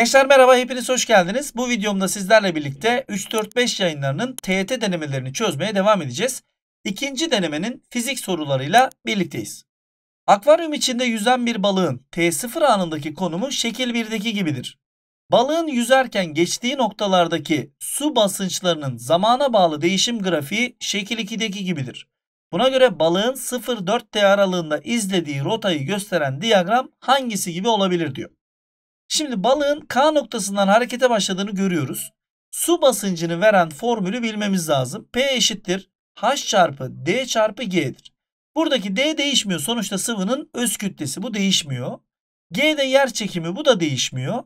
Gençler merhaba hepiniz hoş geldiniz. Bu videomda sizlerle birlikte 3-4-5 yayınlarının TET e denemelerini çözmeye devam edeceğiz. İkinci denemenin fizik sorularıyla birlikteyiz. Akvaryum içinde yüzen bir balığın T0 anındaki konumu şekil 1'deki gibidir. Balığın yüzerken geçtiği noktalardaki su basınçlarının zamana bağlı değişim grafiği şekil 2'deki gibidir. Buna göre balığın 0-4 T aralığında izlediği rotayı gösteren diyagram hangisi gibi olabilir diyor. Şimdi balığın K noktasından harekete başladığını görüyoruz. Su basıncını veren formülü bilmemiz lazım. P eşittir H çarpı D çarpı G'dir. Buradaki D değişmiyor. Sonuçta sıvının öz kütlesi. Bu değişmiyor. G de yer çekimi. Bu da değişmiyor.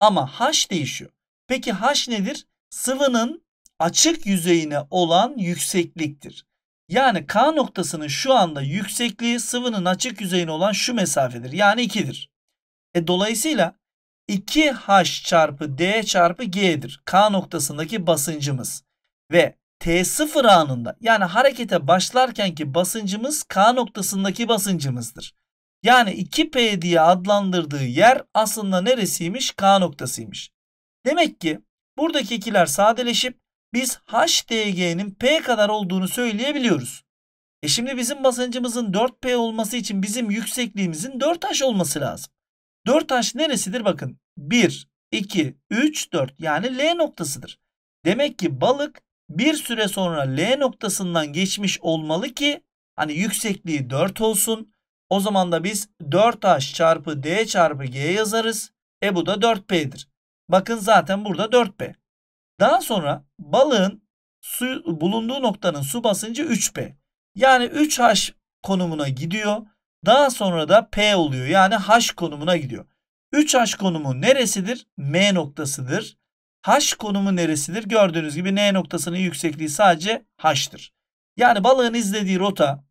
Ama H değişiyor. Peki H nedir? Sıvının açık yüzeyine olan yüksekliktir. Yani K noktasının şu anda yüksekliği sıvının açık yüzeyine olan şu mesafedir. Yani 2'dir. E dolayısıyla 2H çarpı D çarpı G'dir. K noktasındaki basıncımız. Ve T0 anında yani harekete başlarkenki basıncımız K noktasındaki basıncımızdır. Yani 2P diye adlandırdığı yer aslında neresiymiş? K noktasıymış. Demek ki buradaki ikiler sadeleşip biz HDG'nin P kadar olduğunu söyleyebiliyoruz. E şimdi bizim basıncımızın 4P olması için bizim yüksekliğimizin 4H olması lazım. 4 taş neresidir? Bakın 1, 2, 3, 4 yani L noktasıdır. Demek ki balık bir süre sonra L noktasından geçmiş olmalı ki hani yüksekliği 4 olsun. O zaman da biz 4 taş çarpı D çarpı G yazarız. E bu da 4P'dir. Bakın zaten burada 4P. Daha sonra balığın su, bulunduğu noktanın su basıncı 3P. Yani 3H konumuna gidiyor. Daha sonra da P oluyor yani H konumuna gidiyor. 3H konumu neresidir? M noktasıdır. H konumu neresidir? Gördüğünüz gibi N noktasının yüksekliği sadece H'tır. Yani balığın izlediği rota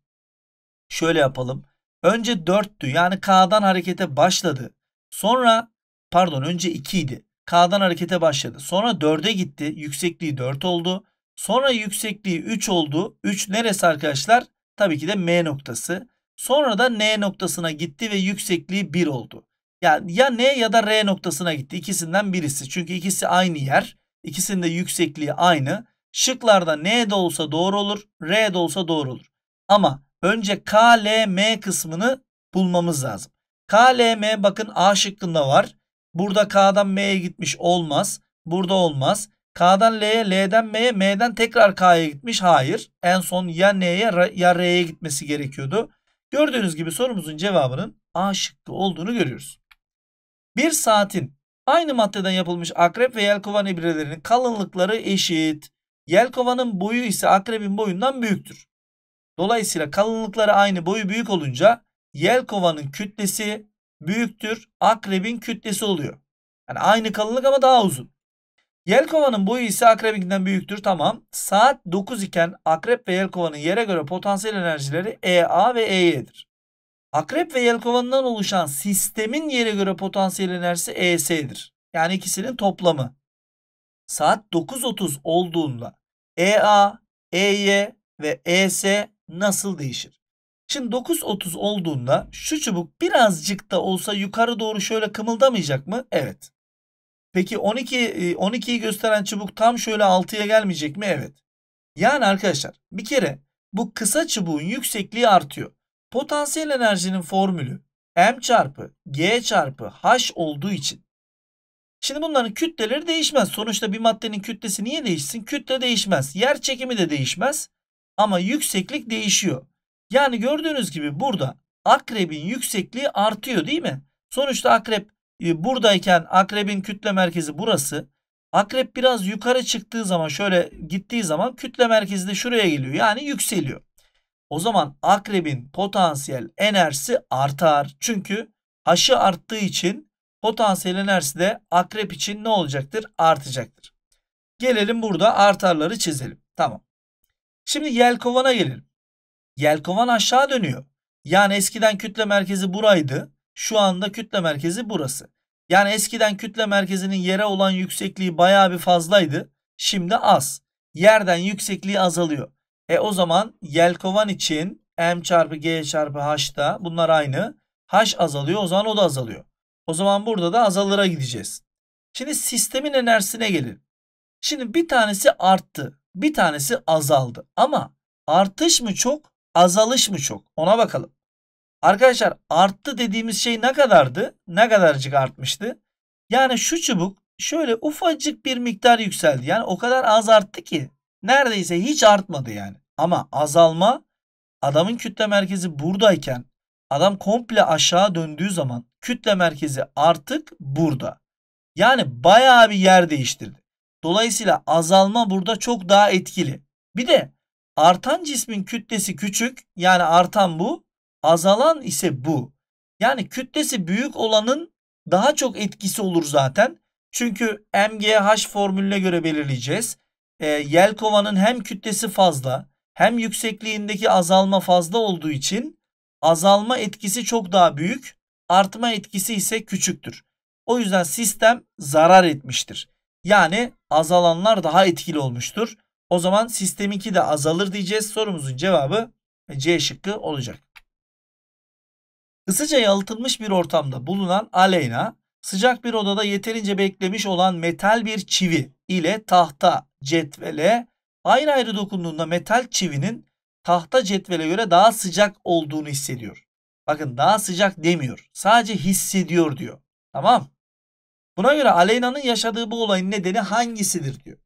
şöyle yapalım. Önce 4'tü yani K'dan harekete başladı. Sonra pardon önce 2 idi. K'dan harekete başladı. Sonra 4'e gitti. Yüksekliği 4 oldu. Sonra yüksekliği 3 oldu. 3 neresi arkadaşlar? Tabii ki de M noktası. Sonra da N noktasına gitti ve yüksekliği 1 oldu. Yani ya N ya da R noktasına gitti. İkisinden birisi. Çünkü ikisi aynı yer. İkisinin de yüksekliği aynı. Şıklarda N de olsa doğru olur. R de olsa doğru olur. Ama önce K, L, M kısmını bulmamız lazım. K, L, M bakın A şıkkında var. Burada K'dan M'ye gitmiş olmaz. Burada olmaz. K'dan L'ye, L'den M'ye, M'den tekrar K'ya gitmiş. Hayır. En son ya N'ye ya R'ye gitmesi gerekiyordu. Gördüğünüz gibi sorumuzun cevabının A şıkkı olduğunu görüyoruz. Bir saatin aynı maddeden yapılmış akrep ve yelkovan ibrelerinin kalınlıkları eşit. Yelkovanın boyu ise akrebin boyundan büyüktür. Dolayısıyla kalınlıkları aynı boyu büyük olunca yelkovanın kütlesi büyüktür akrebin kütlesi oluyor. Yani aynı kalınlık ama daha uzun. Yelkova'nın boyu ise Akrebink'inden büyüktür. Tamam. Saat 9 iken Akrep ve Yelkova'nın yere göre potansiyel enerjileri EA ve EY'dir. Akrep ve Yelkova'ndan oluşan sistemin yere göre potansiyel enerjisi ES'dir. Yani ikisinin toplamı. Saat 9.30 olduğunda EA, EY ve ES nasıl değişir? Şimdi 9.30 olduğunda şu çubuk birazcık da olsa yukarı doğru şöyle kımıldamayacak mı? Evet. Peki 12 12'yi e, gösteren çubuk tam şöyle 6'ya gelmeyecek mi? Evet. Yani arkadaşlar bir kere bu kısa çubuğun yüksekliği artıyor. Potansiyel enerjinin formülü m çarpı g çarpı h olduğu için. Şimdi bunların kütleleri değişmez. Sonuçta bir maddenin kütlesi niye değişsin? Kütle değişmez. Yer çekimi de değişmez. Ama yükseklik değişiyor. Yani gördüğünüz gibi burada akrebin yüksekliği artıyor değil mi? Sonuçta akrep ee, buradayken akrebin kütle merkezi burası. Akrep biraz yukarı çıktığı zaman şöyle gittiği zaman kütle merkezi de şuraya geliyor. Yani yükseliyor. O zaman akrebin potansiyel enerjisi artar. Çünkü aşı arttığı için potansiyel enerjisi de akrep için ne olacaktır? Artacaktır. Gelelim burada artarları çizelim. Tamam. Şimdi yelkovana gelelim. Yelkovan aşağı dönüyor. Yani eskiden kütle merkezi buraydı. Şu anda kütle merkezi burası. Yani eskiden kütle merkezinin yere olan yüksekliği baya bir fazlaydı. Şimdi az. Yerden yüksekliği azalıyor. E o zaman yelkovan için m çarpı g çarpı h'da bunlar aynı. h azalıyor o zaman o da azalıyor. O zaman burada da azalıra gideceğiz. Şimdi sistemin enerjisine gelin. Şimdi bir tanesi arttı. Bir tanesi azaldı. Ama artış mı çok azalış mı çok ona bakalım. Arkadaşlar arttı dediğimiz şey ne kadardı? Ne kadarcık artmıştı? Yani şu çubuk şöyle ufacık bir miktar yükseldi. Yani o kadar az arttı ki neredeyse hiç artmadı yani. Ama azalma adamın kütle merkezi buradayken adam komple aşağı döndüğü zaman kütle merkezi artık burada. Yani bayağı bir yer değiştirdi. Dolayısıyla azalma burada çok daha etkili. Bir de artan cismin kütlesi küçük yani artan bu Azalan ise bu. Yani kütlesi büyük olanın daha çok etkisi olur zaten. Çünkü MGH formülüne göre belirleyeceğiz. E, ee, yelkovanın hem kütlesi fazla hem yüksekliğindeki azalma fazla olduğu için azalma etkisi çok daha büyük. Artma etkisi ise küçüktür. O yüzden sistem zarar etmiştir. Yani azalanlar daha etkili olmuştur. O zaman sistem de azalır diyeceğiz. Sorumuzun cevabı C şıkkı olacak. Isıca yalıtılmış bir ortamda bulunan aleyna sıcak bir odada yeterince beklemiş olan metal bir çivi ile tahta cetvele ayrı ayrı dokunduğunda metal çivinin tahta cetvele göre daha sıcak olduğunu hissediyor. Bakın daha sıcak demiyor. Sadece hissediyor diyor. Tamam. Buna göre Aleyna'nın yaşadığı bu olayın nedeni hangisidir diyor.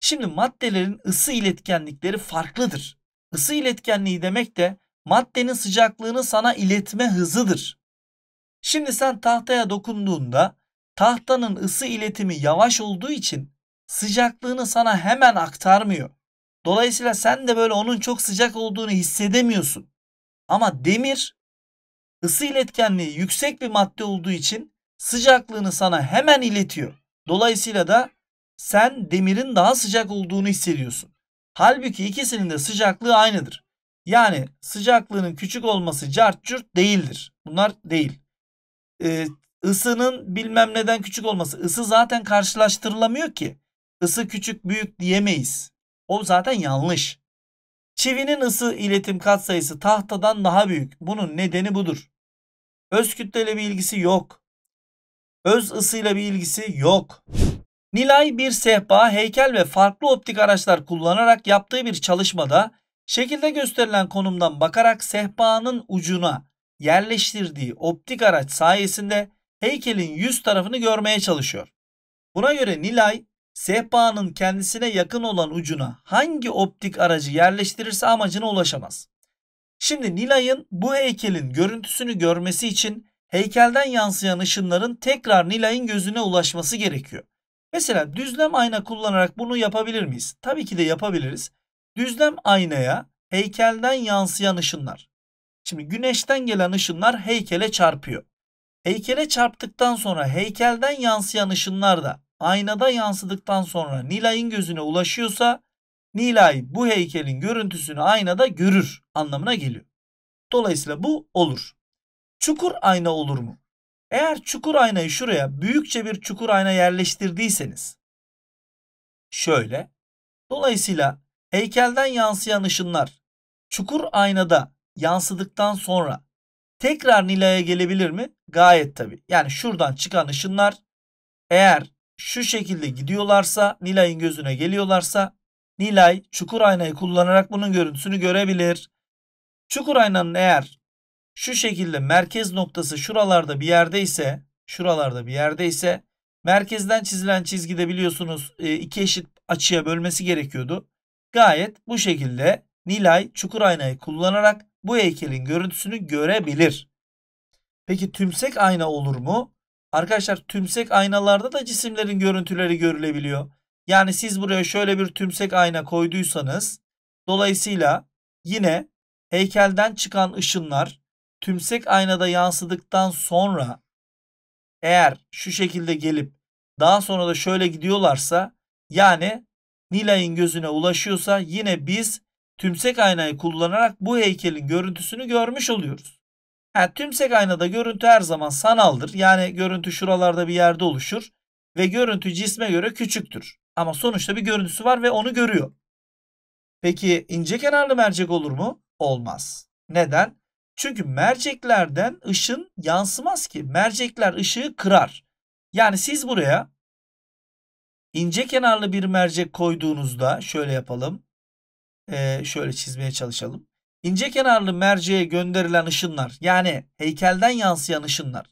Şimdi maddelerin ısı iletkenlikleri farklıdır. Isı iletkenliği demek de maddenin sıcaklığını sana iletme hızıdır. Şimdi sen tahtaya dokunduğunda tahtanın ısı iletimi yavaş olduğu için sıcaklığını sana hemen aktarmıyor. Dolayısıyla sen de böyle onun çok sıcak olduğunu hissedemiyorsun. Ama demir ısı iletkenliği yüksek bir madde olduğu için sıcaklığını sana hemen iletiyor. Dolayısıyla da sen demirin daha sıcak olduğunu hissediyorsun. Halbuki ikisinin de sıcaklığı aynıdır. Yani sıcaklığının küçük olması cart cürt değildir. Bunlar değil. Ee, ısının bilmem neden küçük olması. Isı zaten karşılaştırılamıyor ki. Isı küçük büyük diyemeyiz. O zaten yanlış. Çivinin ısı iletim katsayısı tahtadan daha büyük. Bunun nedeni budur. Öz kütleyle bir ilgisi yok. Öz ısıyla bir ilgisi yok. Nilay bir sehpa, heykel ve farklı optik araçlar kullanarak yaptığı bir çalışmada Şekilde gösterilen konumdan bakarak sehpanın ucuna yerleştirdiği optik araç sayesinde heykelin yüz tarafını görmeye çalışıyor. Buna göre Nilay sehpanın kendisine yakın olan ucuna hangi optik aracı yerleştirirse amacına ulaşamaz. Şimdi Nilay'ın bu heykelin görüntüsünü görmesi için heykelden yansıyan ışınların tekrar Nilay'ın gözüne ulaşması gerekiyor. Mesela düzlem ayna kullanarak bunu yapabilir miyiz? Tabii ki de yapabiliriz. Düzlem aynaya heykelden yansıyan ışınlar. Şimdi güneşten gelen ışınlar heykele çarpıyor. Heykele çarptıktan sonra heykelden yansıyan ışınlar da aynada yansıdıktan sonra Nilay'ın gözüne ulaşıyorsa Nilay bu heykelin görüntüsünü aynada görür anlamına geliyor. Dolayısıyla bu olur. Çukur ayna olur mu? Eğer çukur aynayı şuraya büyükçe bir çukur ayna yerleştirdiyseniz şöyle. Dolayısıyla Heykelden yansıyan ışınlar çukur aynada yansıdıktan sonra tekrar Nila'ya gelebilir mi? Gayet tabi. Yani şuradan çıkan ışınlar eğer şu şekilde gidiyorlarsa Nilay'ın gözüne geliyorlarsa Nilay çukur aynayı kullanarak bunun görüntüsünü görebilir. Çukur aynanın eğer şu şekilde merkez noktası şuralarda bir yerde ise şuralarda bir yerde ise merkezden çizilen çizgide biliyorsunuz e, iki eşit açıya bölmesi gerekiyordu. Gayet bu şekilde Nilay çukur aynayı kullanarak bu heykelin görüntüsünü görebilir. Peki tümsek ayna olur mu? Arkadaşlar tümsek aynalarda da cisimlerin görüntüleri görülebiliyor. Yani siz buraya şöyle bir tümsek ayna koyduysanız dolayısıyla yine heykelden çıkan ışınlar tümsek aynada yansıdıktan sonra eğer şu şekilde gelip daha sonra da şöyle gidiyorlarsa yani Nilay'ın gözüne ulaşıyorsa yine biz tümsek aynayı kullanarak bu heykelin görüntüsünü görmüş oluyoruz. Yani tümsek aynada görüntü her zaman sanaldır. Yani görüntü şuralarda bir yerde oluşur ve görüntü cisme göre küçüktür. Ama sonuçta bir görüntüsü var ve onu görüyor. Peki ince kenarlı mercek olur mu? Olmaz. Neden? Çünkü merceklerden ışın yansımaz ki. Mercekler ışığı kırar. Yani siz buraya ince kenarlı bir mercek koyduğunuzda şöyle yapalım. Ee, şöyle çizmeye çalışalım. İnce kenarlı merceğe gönderilen ışınlar yani heykelden yansıyan ışınlar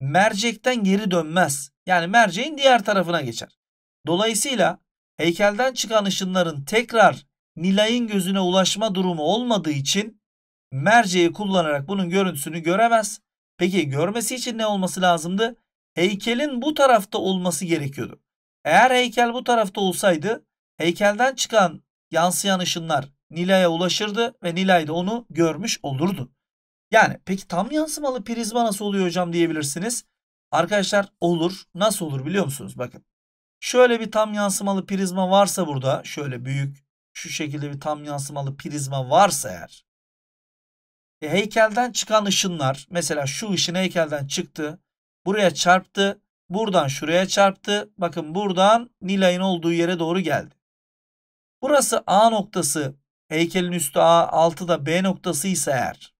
mercekten geri dönmez. Yani merceğin diğer tarafına geçer. Dolayısıyla heykelden çıkan ışınların tekrar Nilay'ın gözüne ulaşma durumu olmadığı için merceği kullanarak bunun görüntüsünü göremez. Peki görmesi için ne olması lazımdı? Heykelin bu tarafta olması gerekiyordu. Eğer heykel bu tarafta olsaydı heykelden çıkan yansıyan ışınlar Nilay'a ulaşırdı ve Nilay da onu görmüş olurdu. Yani peki tam yansımalı prizma nasıl oluyor hocam diyebilirsiniz. Arkadaşlar olur. Nasıl olur biliyor musunuz? Bakın. Şöyle bir tam yansımalı prizma varsa burada şöyle büyük şu şekilde bir tam yansımalı prizma varsa eğer e, heykelden çıkan ışınlar mesela şu ışın heykelden çıktı buraya çarptı Buradan şuraya çarptı. Bakın buradan Nilay'ın olduğu yere doğru geldi. Burası A noktası. Heykelin üstü A, altı da B noktası ise eğer.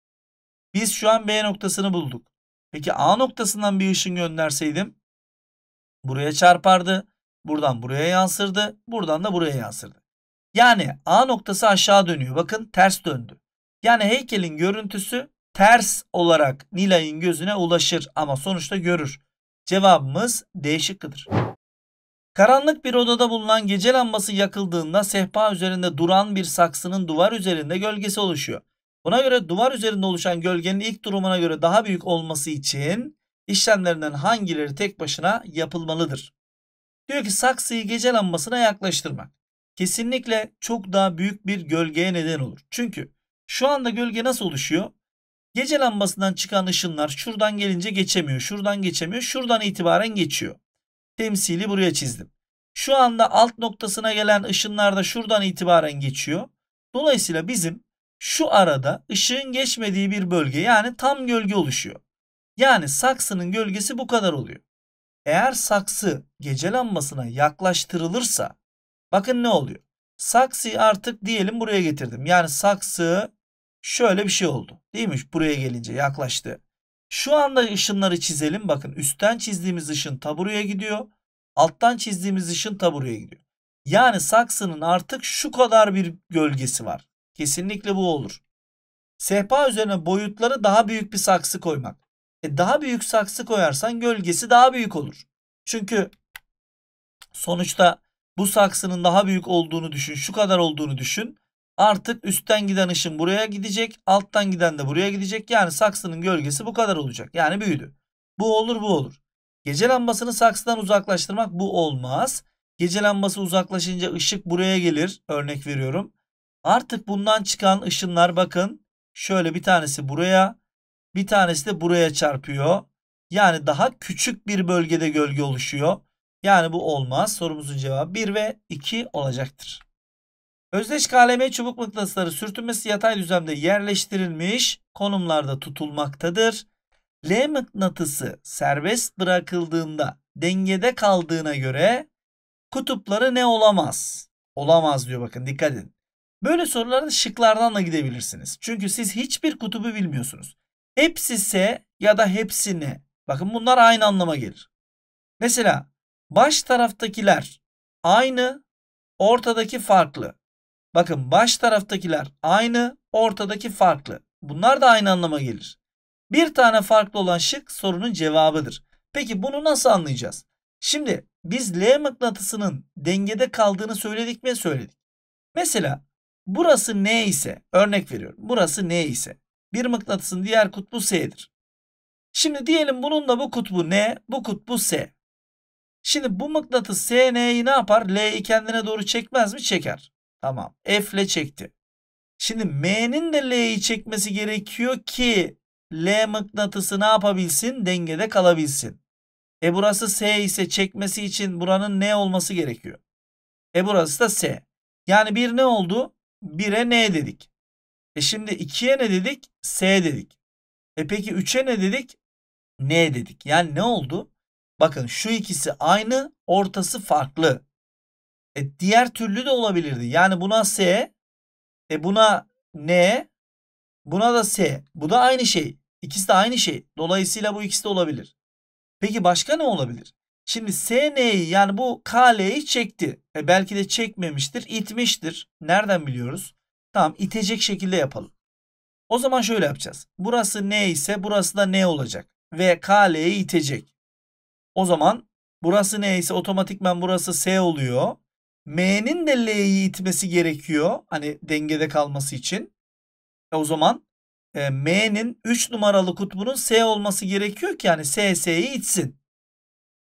Biz şu an B noktasını bulduk. Peki A noktasından bir ışın gönderseydim buraya çarpardı. Buradan buraya yansırdı. Buradan da buraya yansırdı. Yani A noktası aşağı dönüyor. Bakın ters döndü. Yani heykelin görüntüsü ters olarak Nilay'ın gözüne ulaşır ama sonuçta görür. Cevabımız D şıkkıdır. Karanlık bir odada bulunan gece lambası yakıldığında sehpa üzerinde duran bir saksının duvar üzerinde gölgesi oluşuyor. Buna göre duvar üzerinde oluşan gölgenin ilk durumuna göre daha büyük olması için işlemlerinden hangileri tek başına yapılmalıdır? Diyor ki saksıyı gece lambasına yaklaştırmak. Kesinlikle çok daha büyük bir gölgeye neden olur. Çünkü şu anda gölge nasıl oluşuyor? Gece lambasından çıkan ışınlar şuradan gelince geçemiyor. Şuradan geçemiyor. Şuradan itibaren geçiyor. Temsili buraya çizdim. Şu anda alt noktasına gelen ışınlar da şuradan itibaren geçiyor. Dolayısıyla bizim şu arada ışığın geçmediği bir bölge yani tam gölge oluşuyor. Yani saksının gölgesi bu kadar oluyor. Eğer saksı gece lambasına yaklaştırılırsa bakın ne oluyor? Saksıyı artık diyelim buraya getirdim. Yani saksı Şöyle bir şey oldu. Değil mi? Buraya gelince yaklaştı. Şu anda ışınları çizelim. Bakın üstten çizdiğimiz ışın taburuya gidiyor. Alttan çizdiğimiz ışın taburuya gidiyor. Yani saksının artık şu kadar bir gölgesi var. Kesinlikle bu olur. Sehpa üzerine boyutları daha büyük bir saksı koymak. E daha büyük saksı koyarsan gölgesi daha büyük olur. Çünkü sonuçta bu saksının daha büyük olduğunu düşün. Şu kadar olduğunu düşün. Artık üstten giden ışın buraya gidecek. Alttan giden de buraya gidecek. Yani saksının gölgesi bu kadar olacak. Yani büyüdü. Bu olur bu olur. Gece lambasını saksıdan uzaklaştırmak bu olmaz. Gece lambası uzaklaşınca ışık buraya gelir. Örnek veriyorum. Artık bundan çıkan ışınlar bakın. Şöyle bir tanesi buraya. Bir tanesi de buraya çarpıyor. Yani daha küçük bir bölgede gölge oluşuyor. Yani bu olmaz. Sorumuzun cevabı 1 ve 2 olacaktır. Özdeş KLM çubuk mıknatısları sürtünmesi yatay düzlemde yerleştirilmiş konumlarda tutulmaktadır. L mıknatısı serbest bırakıldığında dengede kaldığına göre kutupları ne olamaz? Olamaz diyor bakın dikkat edin. Böyle sorularda şıklardan da gidebilirsiniz. Çünkü siz hiçbir kutubu bilmiyorsunuz. Hepsi ise ya da hepsini. Bakın bunlar aynı anlama gelir. Mesela baş taraftakiler aynı, ortadaki farklı. Bakın baş taraftakiler aynı, ortadaki farklı. Bunlar da aynı anlama gelir. Bir tane farklı olan şık sorunun cevabıdır. Peki bunu nasıl anlayacağız? Şimdi biz L mıknatısının dengede kaldığını söyledik mi? Söyledik. Mesela burası N ise, örnek veriyorum. Burası N ise bir mıknatısın diğer kutbu S'dir. Şimdi diyelim bunun da bu kutbu N, bu kutbu S. Şimdi bu mıknatıs SN'yi ne yapar? L'yi kendine doğru çekmez mi? Çeker. Tamam. F ile çekti. Şimdi M'nin de L'yi çekmesi gerekiyor ki L mıknatısı ne yapabilsin? Dengede kalabilsin. E burası S ise çekmesi için buranın N olması gerekiyor. E burası da S. Yani bir ne oldu? 1'e N dedik. E şimdi 2'ye ne dedik? S dedik. E peki 3'e ne dedik? N dedik. Yani ne oldu? Bakın şu ikisi aynı, ortası farklı. E, diğer türlü de olabilirdi. Yani buna S, e, buna N, buna da S. Bu da aynı şey. İkisi de aynı şey. Dolayısıyla bu ikisi de olabilir. Peki başka ne olabilir? Şimdi S SN'yi yani bu K KL'yi çekti. E belki de çekmemiştir, itmiştir. Nereden biliyoruz? Tamam itecek şekilde yapalım. O zaman şöyle yapacağız. Burası N ise burası da N olacak. Ve KL'yi itecek. O zaman burası N ise otomatikman burası S oluyor. M'nin de L'yi itmesi gerekiyor. Hani dengede kalması için. E o zaman e, M'nin 3 numaralı kutbunun S olması gerekiyor ki yani S S'yi itsin.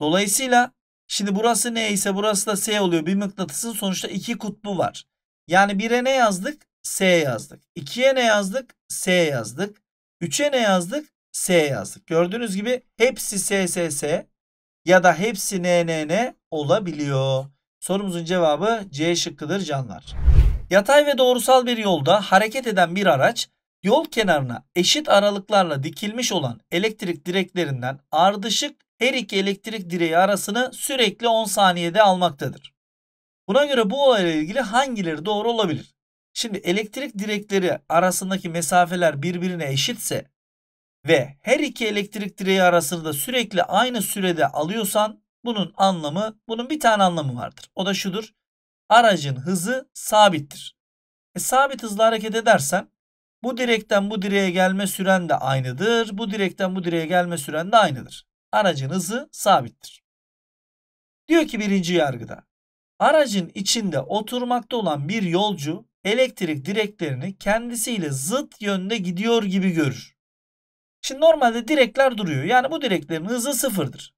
Dolayısıyla şimdi burası ne ise burası da S oluyor. Bir mıknatısın sonuçta 2 kutbu var. Yani 1'e ne yazdık? S yazdık. 2'ye ne yazdık? S yazdık. 3'e ne yazdık? S yazdık. Gördüğünüz gibi hepsi S S S ya da hepsi N N N olabiliyor. Sorumuzun cevabı C şıkkıdır canlar. Yatay ve doğrusal bir yolda hareket eden bir araç yol kenarına eşit aralıklarla dikilmiş olan elektrik direklerinden ardışık her iki elektrik direği arasını sürekli 10 saniyede almaktadır. Buna göre bu olayla ilgili hangileri doğru olabilir? Şimdi elektrik direkleri arasındaki mesafeler birbirine eşitse ve her iki elektrik direği arasında sürekli aynı sürede alıyorsan bunun anlamı, bunun bir tane anlamı vardır. O da şudur. Aracın hızı sabittir. E, sabit hızla hareket edersen bu direkten bu direğe gelme süren de aynıdır. Bu direkten bu direğe gelme süren de aynıdır. Aracın hızı sabittir. Diyor ki birinci yargıda. Aracın içinde oturmakta olan bir yolcu elektrik direklerini kendisiyle zıt yönde gidiyor gibi görür. Şimdi normalde direkler duruyor. Yani bu direklerin hızı sıfırdır.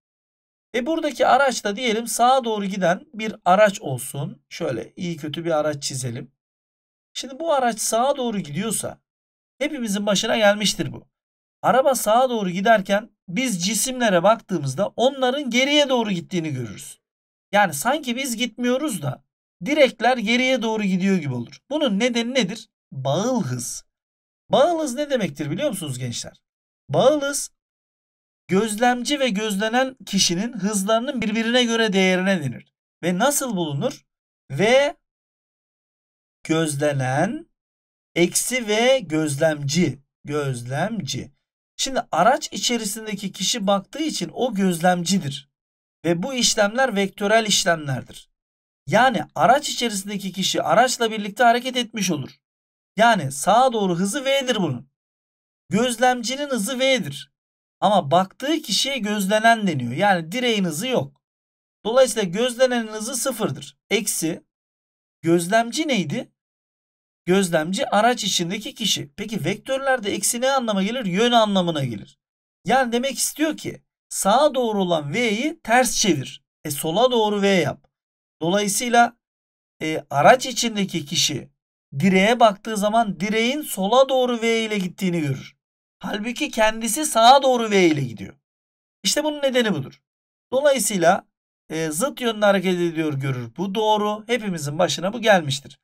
E buradaki araç da diyelim sağa doğru giden bir araç olsun. Şöyle iyi kötü bir araç çizelim. Şimdi bu araç sağa doğru gidiyorsa hepimizin başına gelmiştir bu. Araba sağa doğru giderken biz cisimlere baktığımızda onların geriye doğru gittiğini görürüz. Yani sanki biz gitmiyoruz da direkler geriye doğru gidiyor gibi olur. Bunun nedeni nedir? Bağıl hız. Bağıl hız ne demektir biliyor musunuz gençler? Bağıl hız Gözlemci ve gözlenen kişinin hızlarının birbirine göre değerine denir. Ve nasıl bulunur? Ve gözlenen eksi ve gözlemci. Gözlemci. Şimdi araç içerisindeki kişi baktığı için o gözlemcidir. Ve bu işlemler vektörel işlemlerdir. Yani araç içerisindeki kişi araçla birlikte hareket etmiş olur. Yani sağa doğru hızı V'dir bunun. Gözlemcinin hızı V'dir. Ama baktığı kişiye gözlenen deniyor. Yani direğin hızı yok. Dolayısıyla gözlenenin hızı sıfırdır. Eksi gözlemci neydi? Gözlemci araç içindeki kişi. Peki vektörlerde eksi ne anlama gelir? Yön anlamına gelir. Yani demek istiyor ki sağa doğru olan V'yi ters çevir. E sola doğru V yap. Dolayısıyla e, araç içindeki kişi direğe baktığı zaman direğin sola doğru V ile gittiğini görür. Halbuki kendisi sağa doğru V ile gidiyor. İşte bunun nedeni budur. Dolayısıyla e, zıt yönde hareket ediyor görür. Bu doğru. Hepimizin başına bu gelmiştir.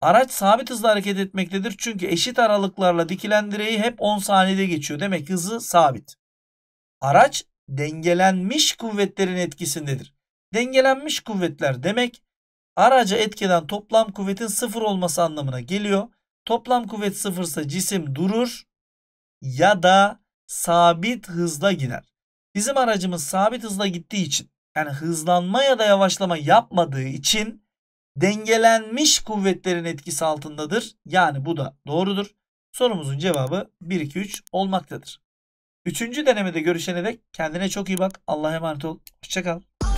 Araç sabit hızla hareket etmektedir. Çünkü eşit aralıklarla dikilen direği hep 10 saniyede geçiyor. Demek hızı sabit. Araç dengelenmiş kuvvetlerin etkisindedir. Dengelenmiş kuvvetler demek araca etkeden toplam kuvvetin sıfır olması anlamına geliyor. Toplam kuvvet sıfırsa cisim durur ya da sabit hızda gider. Bizim aracımız sabit hızda gittiği için yani hızlanma ya da yavaşlama yapmadığı için dengelenmiş kuvvetlerin etkisi altındadır. Yani bu da doğrudur. Sorumuzun cevabı 1 2 3 olmaktadır. Üçüncü denemede görüşene dek kendine çok iyi bak. Allah'a emanet ol. Hoşçakal.